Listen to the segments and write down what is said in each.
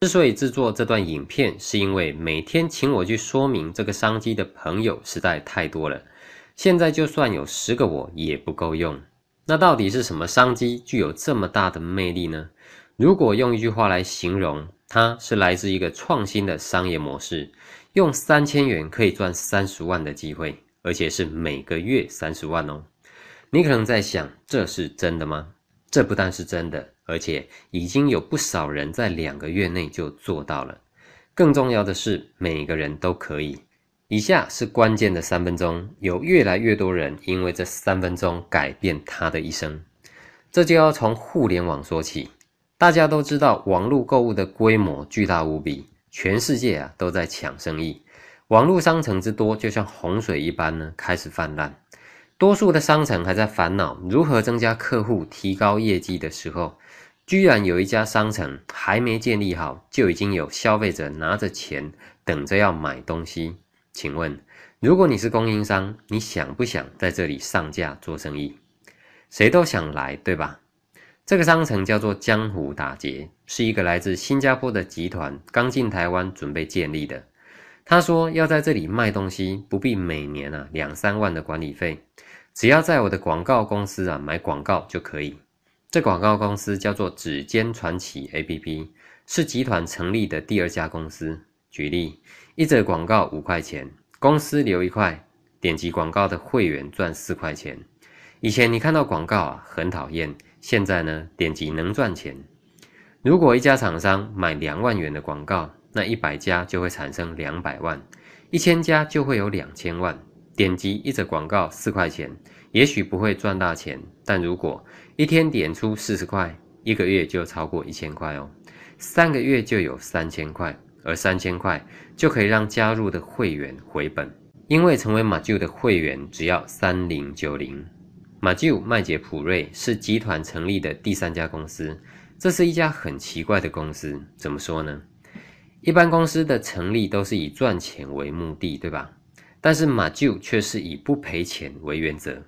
之所以制作这段影片，是因为每天请我去说明这个商机的朋友实在太多了。现在就算有十个我也不够用。那到底是什么商机具有这么大的魅力呢？如果用一句话来形容，它是来自一个创新的商业模式，用三千元可以赚三十万的机会，而且是每个月三十万哦。你可能在想，这是真的吗？这不但是真的，而且已经有不少人在两个月内就做到了。更重要的是，每个人都可以。以下是关键的三分钟，有越来越多人因为这三分钟改变他的一生。这就要从互联网说起。大家都知道，网络购物的规模巨大无比，全世界啊都在抢生意。网络商城之多，就像洪水一般呢，开始泛滥。多数的商城还在烦恼如何增加客户、提高业绩的时候，居然有一家商城还没建立好，就已经有消费者拿着钱等着要买东西。请问，如果你是供应商，你想不想在这里上架做生意？谁都想来，对吧？这个商城叫做“江湖打劫”，是一个来自新加坡的集团刚进台湾准备建立的。他说要在这里卖东西，不必每年啊两三万的管理费，只要在我的广告公司啊买广告就可以。这广告公司叫做指尖传奇 A P P，是集团成立的第二家公司。举例，一则广告五块钱，公司留一块，点击广告的会员赚四块钱。以前你看到广告啊很讨厌，现在呢点击能赚钱。如果一家厂商买两万元的广告。那一百家就会产生两百万，一千家就会有两千万点击一则广告四块钱，也许不会赚大钱，但如果一天点出四十块，一个月就超过一千块哦，三个月就有三千块，而三千块就可以让加入的会员回本，因为成为马厩的会员只要三零九零。马厩麦杰普瑞是集团成立的第三家公司，这是一家很奇怪的公司，怎么说呢？一般公司的成立都是以赚钱为目的，对吧？但是马厩却是以不赔钱为原则，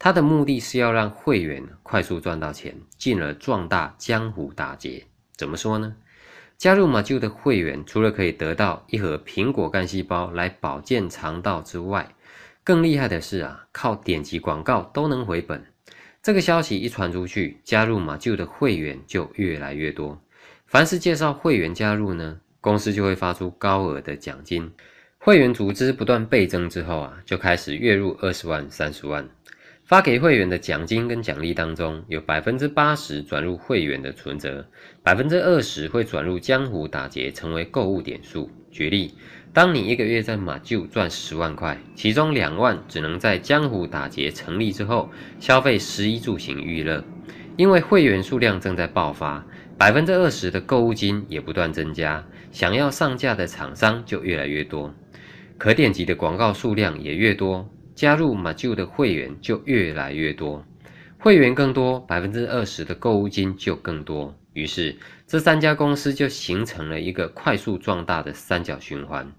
它的目的是要让会员快速赚到钱，进而壮大江湖大捷。怎么说呢？加入马厩的会员除了可以得到一盒苹果干细胞来保健肠道之外，更厉害的是啊，靠点击广告都能回本。这个消息一传出去，加入马厩的会员就越来越多。凡是介绍会员加入呢？公司就会发出高额的奖金，会员组织不断倍增之后啊，就开始月入二十万、三十万，发给会员的奖金跟奖励当中，有百分之八十转入会员的存折，百分之二十会转入江湖打劫，成为购物点数。举例，当你一个月在马厩赚十万块，其中两万只能在江湖打劫成立之后消费，十一住行娱乐。因为会员数量正在爆发，百分之二十的购物金也不断增加，想要上架的厂商就越来越多，可点击的广告数量也越多，加入马厩的会员就越来越多，会员更多，百分之二十的购物金就更多，于是这三家公司就形成了一个快速壮大的三角循环。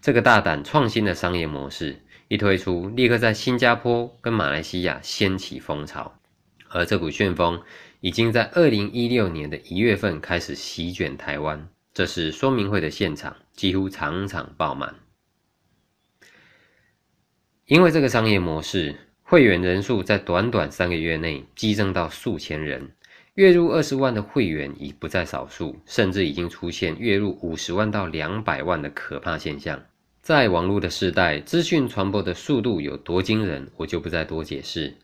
这个大胆创新的商业模式一推出，立刻在新加坡跟马来西亚掀起风潮。而这股旋风已经在二零一六年的一月份开始席卷台湾。这是说明会的现场，几乎场场爆满。因为这个商业模式，会员人数在短短三个月内激增到数千人，月入二十万的会员已不在少数，甚至已经出现月入五十万到两百万的可怕现象。在网络的时代，资讯传播的速度有多惊人，我就不再多解释。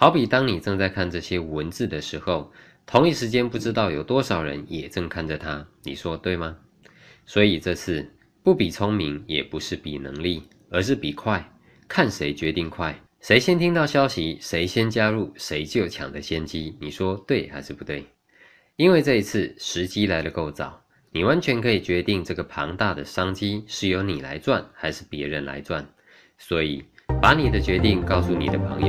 好比当你正在看这些文字的时候，同一时间不知道有多少人也正看着它，你说对吗？所以这次不比聪明，也不是比能力，而是比快，看谁决定快，谁先听到消息，谁先加入，谁就抢得先机。你说对还是不对？因为这一次时机来的够早，你完全可以决定这个庞大的商机是由你来赚还是别人来赚。所以把你的决定告诉你的朋友。